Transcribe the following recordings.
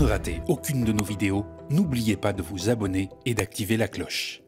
ne rater aucune de nos vidéos, n'oubliez pas de vous abonner et d'activer la cloche.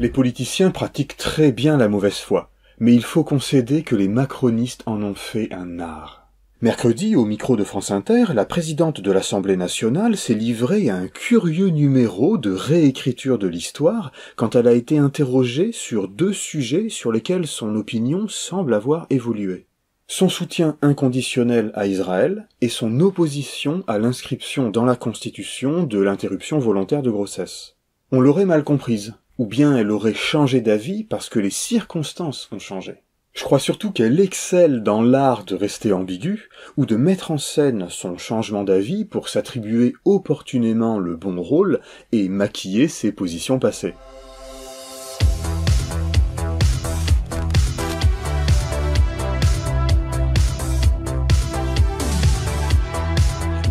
Les politiciens pratiquent très bien la mauvaise foi, mais il faut concéder que les macronistes en ont fait un art. Mercredi, au micro de France Inter, la présidente de l'Assemblée nationale s'est livrée à un curieux numéro de réécriture de l'histoire quand elle a été interrogée sur deux sujets sur lesquels son opinion semble avoir évolué son soutien inconditionnel à Israël et son opposition à l'inscription dans la Constitution de l'interruption volontaire de grossesse. On l'aurait mal comprise, ou bien elle aurait changé d'avis parce que les circonstances ont changé. Je crois surtout qu'elle excelle dans l'art de rester ambigu ou de mettre en scène son changement d'avis pour s'attribuer opportunément le bon rôle et maquiller ses positions passées.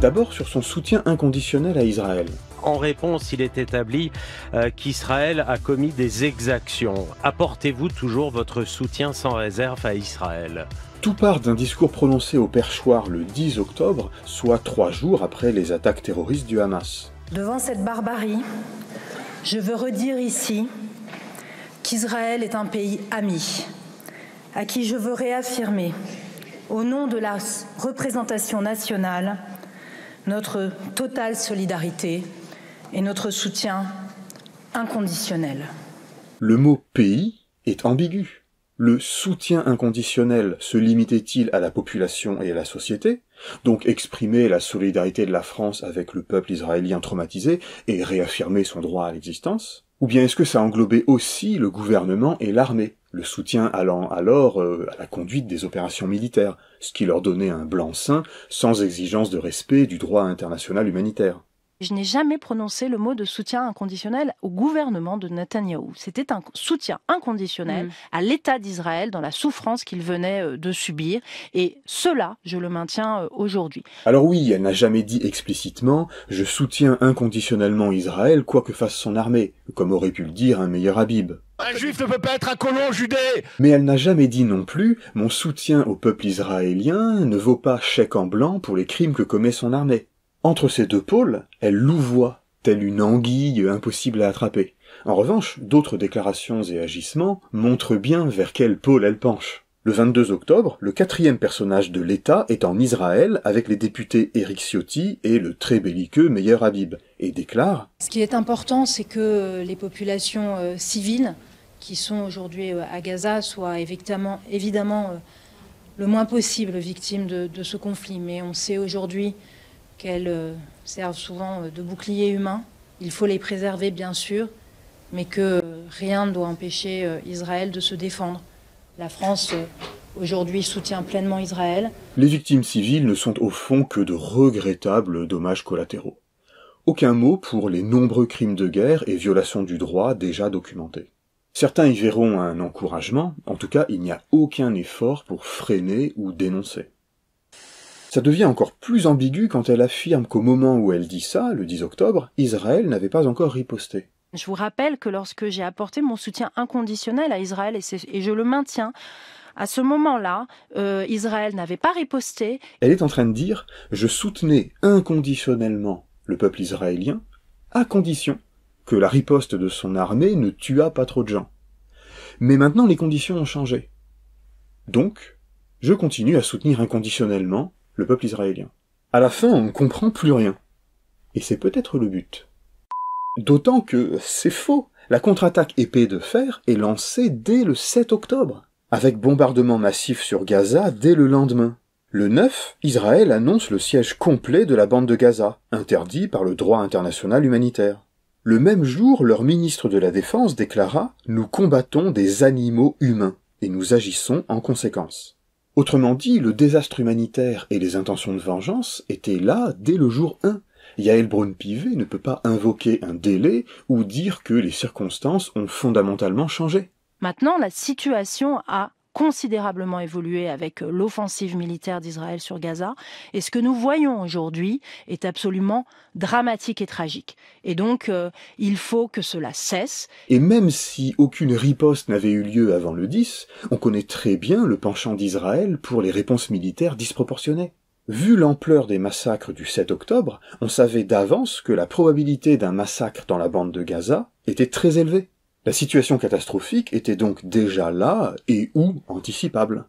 d'abord sur son soutien inconditionnel à Israël. En réponse, il est établi euh, qu'Israël a commis des exactions. Apportez-vous toujours votre soutien sans réserve à Israël. Tout part d'un discours prononcé au perchoir le 10 octobre, soit trois jours après les attaques terroristes du Hamas. Devant cette barbarie, je veux redire ici qu'Israël est un pays ami, à qui je veux réaffirmer, au nom de la représentation nationale, notre totale solidarité et notre soutien inconditionnel. Le mot pays est ambigu. Le soutien inconditionnel se limitait-il à la population et à la société, donc exprimer la solidarité de la France avec le peuple israélien traumatisé et réaffirmer son droit à l'existence Ou bien est-ce que ça englobait aussi le gouvernement et l'armée le soutien allant alors euh, à la conduite des opérations militaires, ce qui leur donnait un blanc-seing sans exigence de respect du droit international humanitaire je n'ai jamais prononcé le mot de soutien inconditionnel au gouvernement de Netanyahou. C'était un soutien inconditionnel mm. à l'État d'Israël dans la souffrance qu'il venait euh, de subir. Et cela, je le maintiens euh, aujourd'hui. Alors oui, elle n'a jamais dit explicitement je soutiens inconditionnellement Israël, quoi que fasse son armée, comme aurait pu le dire un meilleur Habib. Un juif ne peut pas être un colon judé Mais elle n'a jamais dit non plus mon soutien au peuple israélien ne vaut pas chèque en blanc pour les crimes que commet son armée. Entre ces deux pôles, elle louvoie, telle une anguille impossible à attraper. En revanche, d'autres déclarations et agissements montrent bien vers quel pôle elle penche. Le 22 octobre, le quatrième personnage de l'État est en Israël avec les députés Eric Ciotti et le très belliqueux Meir Habib et déclare Ce qui est important, c'est que les populations euh, civiles qui sont aujourd'hui euh, à Gaza soient évidemment, euh, le moins possible victimes de, ce conflit. Mais on sait aujourd'hui qu'elles euh, servent souvent euh, de bouclier humain. Il faut les préserver, bien sûr, mais que euh, rien ne doit empêcher Israël de se défendre. La France, aujourd'hui, soutient pleinement Israël. Les victimes civiles ne sont au fond que de regrettables dommages collatéraux. Aucun mot pour les nombreux crimes de guerre et violations du droit déjà documentés. Certains y verront un encouragement, en tout cas il n'y a aucun effort pour freiner ou dénoncer. Ça devient encore plus ambigu quand elle affirme qu'au moment où elle dit ça, le 10 octobre, Israël n'avait pas encore riposté. Je vous rappelle que lorsque j'ai apporté mon soutien inconditionnel à Israël, et, je le maintiens, à ce moment-là, euh, Israël n'avait pas riposté. Elle est en train de dire Je soutenais inconditionnellement le peuple israélien, à condition que la riposte de son armée ne tuât pas trop de gens. Mais maintenant les conditions ont changé. Donc, je continue à soutenir inconditionnellement le peuple israélien. À la fin, on ne comprend plus rien. Et c'est peut-être le but. D'autant que c'est faux. La contre-attaque épée de fer est lancée dès le 7 octobre, avec bombardement massif sur Gaza dès le lendemain. Le 9, Israël annonce le siège complet de la bande de Gaza, interdit par le droit international humanitaire. Le même jour, leur ministre de la Défense déclara Nous combattons des animaux humains, et nous agissons en conséquence. Autrement dit, le désastre humanitaire et les intentions de vengeance étaient là dès le jour 1. Yael Braun-Pivet ne peut pas invoquer un délai ou dire que les circonstances ont fondamentalement changé. Maintenant, la situation a considérablement évolué avec euh, l'offensive militaire d'Israël sur Gaza. Et ce que nous voyons aujourd'hui est absolument dramatique et tragique. Et donc, euh, il faut que cela cesse. Et même si aucune riposte n'avait eu lieu avant le 10, on connaît très bien le penchant d'Israël pour les réponses militaires disproportionnées. Vu l'ampleur des massacres du 7 octobre, on savait d'avance que la probabilité d'un massacre dans la bande de Gaza était très élevée. La situation catastrophique était donc déjà là et ou anticipable.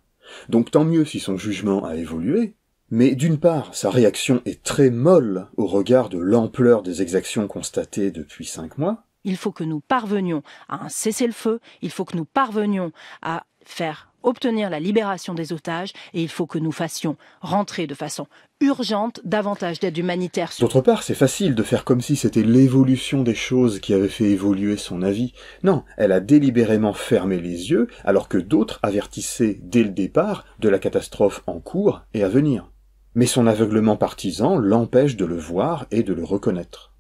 Donc tant mieux si son jugement a évolué, mais d'une part, sa réaction est très molle au regard de l'ampleur des exactions constatées depuis cinq mois. Il faut que nous parvenions à un cessez-le-feu, il faut que nous parvenions à faire obtenir la libération des otages et il faut que nous fassions rentrer de façon urgente davantage d'aide humanitaire. D'autre part, c'est facile de faire comme si c'était l'évolution des choses qui avait fait évoluer son avis. Non, elle a délibérément fermé les yeux alors que d'autres avertissaient dès le départ de la catastrophe en cours et à venir. Mais son aveuglement partisan l'empêche de le voir et de le reconnaître.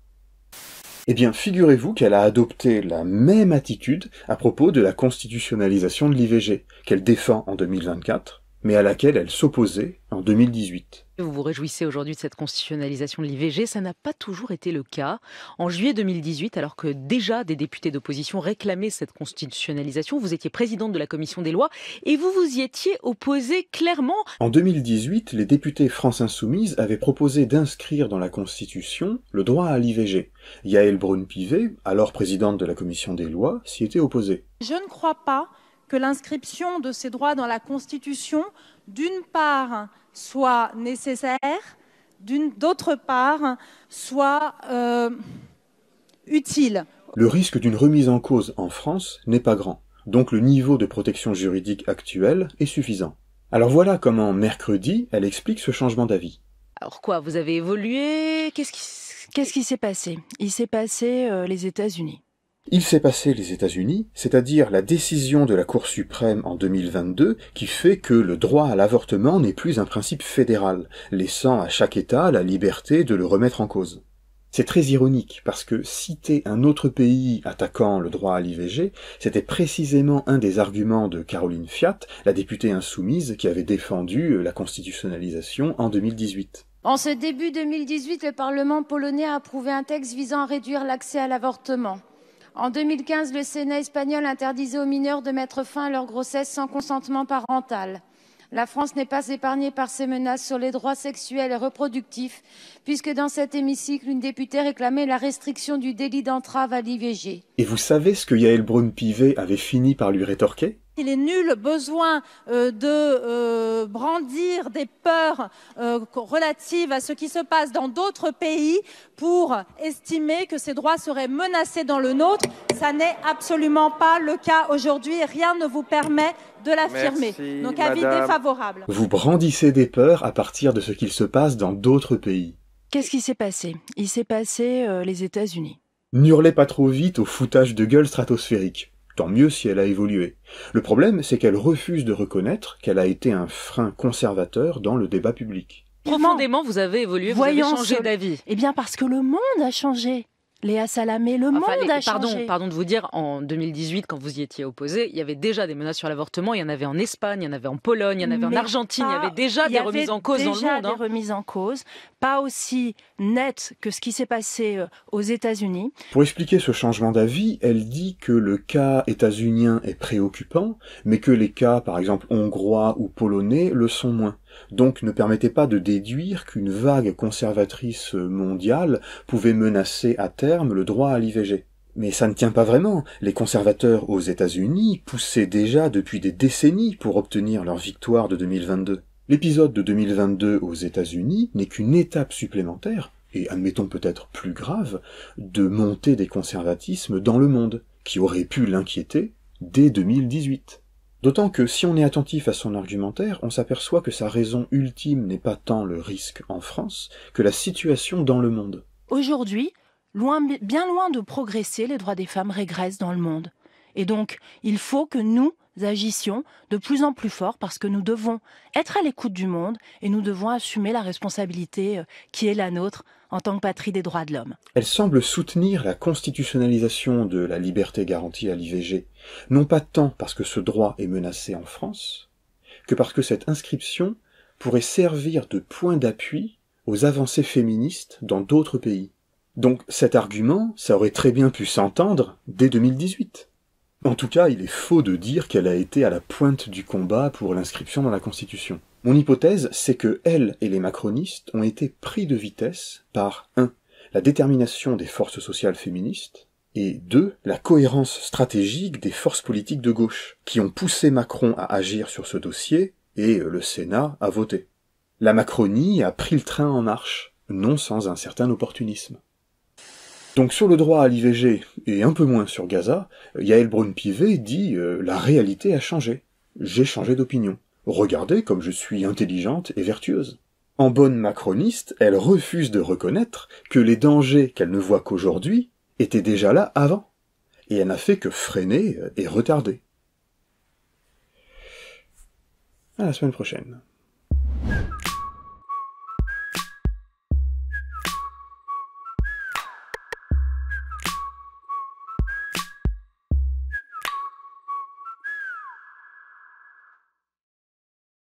Eh bien, figurez-vous qu'elle a adopté la même attitude à propos de la constitutionnalisation de l'IVG, qu'elle défend en 2024, mais à laquelle elle s'opposait en 2018. Vous vous réjouissez aujourd'hui de cette constitutionnalisation de l'IVG, ça n'a pas toujours été le cas. En juillet 2018, alors que déjà des députés d'opposition réclamaient cette constitutionnalisation, vous étiez présidente de la commission des lois et vous vous y étiez opposée clairement. En 2018, les députés France Insoumise avaient proposé d'inscrire dans la Constitution le droit à l'IVG. Yael Braun-Pivet, alors présidente de la commission des lois, s'y était opposée. Je ne crois pas que l'inscription de ces droits dans la Constitution, d'une part, soit nécessaire, d'autre part, soit euh, utile. Le risque d'une remise en cause en France n'est pas grand, donc le niveau de protection juridique actuel est suffisant. Alors voilà comment mercredi, elle explique ce changement d'avis. Alors quoi, vous avez évolué Qu'est-ce qui s'est passé Il s'est passé euh, les États-Unis. Il s'est passé les États-Unis, c'est-à-dire la décision de la Cour suprême en 2022 qui fait que le droit à l'avortement n'est plus un principe fédéral, laissant à chaque État la liberté de le remettre en cause. C'est très ironique parce que citer un autre pays attaquant le droit à l'IVG, c'était précisément un des arguments de Caroline Fiat, la députée insoumise qui avait défendu la constitutionnalisation en 2018. En ce début 2018, le Parlement polonais a approuvé un texte visant à réduire l'accès à l'avortement. En 2015, le Sénat espagnol interdisait aux mineurs de mettre fin à leur grossesse sans consentement parental. La France n'est pas épargnée par ces menaces sur les droits sexuels et reproductifs, puisque dans cet hémicycle, une députée réclamait la restriction du délit d'entrave à l'IVG. Et vous savez ce que Yael Braun-Pivet avait fini par lui rétorquer il est nul besoin euh, de euh, brandir des peurs euh, relatives à ce qui se passe dans d'autres pays pour estimer que ces droits seraient menacés dans le nôtre. Ça n'est absolument pas le cas aujourd'hui. Rien ne vous permet de l'affirmer. Donc avis défavorable. Vous brandissez des peurs à partir de ce qu'il se passe dans d'autres pays. Qu'est-ce qui s'est passé Il s'est passé les États-Unis. N'hurlez pas trop vite au foutage de gueule stratosphérique. Tant mieux si elle a évolué. Le problème, c'est qu'elle refuse de reconnaître qu'elle a été un frein conservateur dans le débat public. Profondément, vous avez évolué, vous avez changé d'avis. Eh bien, parce que le monde a changé. Léa Salamé, le monde pardon, Pardon de vous dire, en 2018, quand vous y étiez opposé, il y avait déjà des menaces sur l'avortement. Il y en avait en Espagne, il y en avait en Pologne, il y en avait en Argentine. il y avait déjà des remises en cause dans le monde. Hein. des remises en cause, pas aussi nettes que ce qui s'est passé euh, aux États-Unis. Pour expliquer ce changement d'avis, elle dit que le cas états-unien est préoccupant, mais que les cas, par exemple, hongrois ou polonais, le sont moins donc ne permettait pas de déduire qu'une vague conservatrice mondiale pouvait menacer à terme le droit à l'IVG. Mais ça ne tient pas vraiment. Les conservateurs aux États-Unis poussaient déjà depuis des décennies pour obtenir leur victoire de 2022. L'épisode de 2022 aux États-Unis n'est qu'une étape supplémentaire, et admettons peut-être plus grave, de montée des conservatismes dans le monde, qui aurait pu l'inquiéter dès 2018. D'autant que si on est attentif à son argumentaire, on s'aperçoit que sa raison ultime n'est pas tant le risque en France que la situation dans le monde. Aujourd'hui, bien loin de progresser, les droits des femmes régressent dans le monde. Et donc, il faut que nous agissions de plus en plus fort parce que nous devons être à l'écoute du monde et nous devons assumer la responsabilité euh, qui est la nôtre en tant que patrie des droits de l'homme. Elle semble soutenir la constitutionnalisation de la liberté garantie à l'IVG, non pas tant parce que ce droit est menacé en France, que parce que cette inscription pourrait servir de point d'appui aux avancées féministes dans d'autres pays. Donc cet argument, ça aurait très bien pu s'entendre dès 2018. En tout cas, il est faux de dire qu'elle a été à la pointe du combat pour l'inscription dans la Constitution. Mon hypothèse, c'est que elle et les macronistes ont été pris de vitesse par 1. la détermination des forces sociales féministes, et 2. la cohérence stratégique des forces politiques de gauche, qui ont poussé Macron à agir sur ce dossier, et le Sénat à voter. La Macronie a pris le train en marche, non sans un certain opportunisme. Donc sur le droit à l'IVG, et un peu moins sur Gaza, euh, Yael Braun-Pivet dit euh, La réalité a changé. J'ai changé d'opinion. Regardez comme je suis intelligente et vertueuse ». En bonne macroniste, elle refuse de reconnaître que les dangers qu'elle ne voit qu'aujourd'hui étaient déjà là avant, et elle n'a fait que freiner euh, et retarder. À la semaine prochaine.